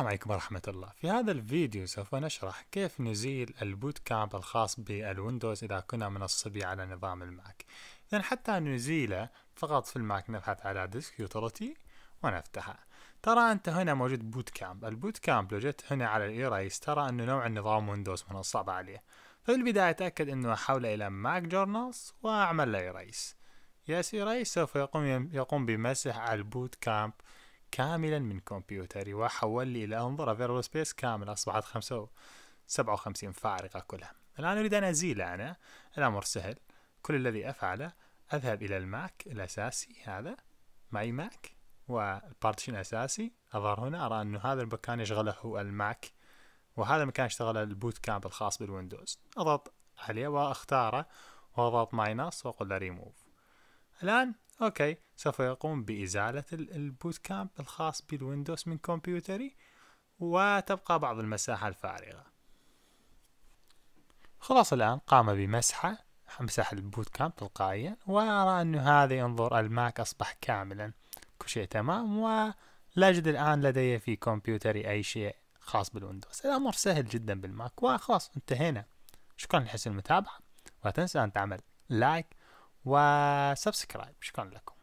السلام عليكم ورحمة الله في هذا الفيديو سوف نشرح كيف نزيل البوت كامب الخاص بالويندوز إذا كنا منصبي على نظام الماك إذا حتى نزيله فقط في الماك نبحث على ديسك يوتيليتي ونفتحه ترى أنت هنا موجود بوت كامب البوت كامب لو جيت هنا على الإيرايس ترى أنه نوع النظام ويندوز منصب عليه في البداية تأكد أنه أحوله إلى ماك جورنالز وأعمل له إيرايس ياس إيرايس سوف يقوم, يقوم بمسح البوت كامب كاملا من كمبيوتري وحول لي إلى أنظرة فيربال سبيس كامل أصبحت 57 فارقه كلها الآن أريد أن ازيله أنا الأمر سهل كل الذي أفعله أذهب إلى الماك الأساسي هذا ماي ماك والبارتيشن الأساسي أظهر هنا أرى انه هذا المكان يشغله الماك وهذا المكان يشتغله البوت كامب الخاص بالويندوز أضغط عليه وأختاره وأضغط ماينس وأقول له ريموف الآن أوكي سوف يقوم بإزالة البوت كامب الخاص بالويندوز من كمبيوتري وتبقى بعض المساحة الفارغة خلاص الآن قام بمسحة مسح البوت كامب تلقائيا وأرى أنه هذا ينظر الماك أصبح كاملا كل شيء تمام ولا يجد الآن لدي في كمبيوتري أي شيء خاص بالويندوز الأمر سهل جدا بالماك وخلاص انتهينا شكرا لحسن المتابعة ولا تنسى أن تعمل لايك وسبسكرايب شكرا لكم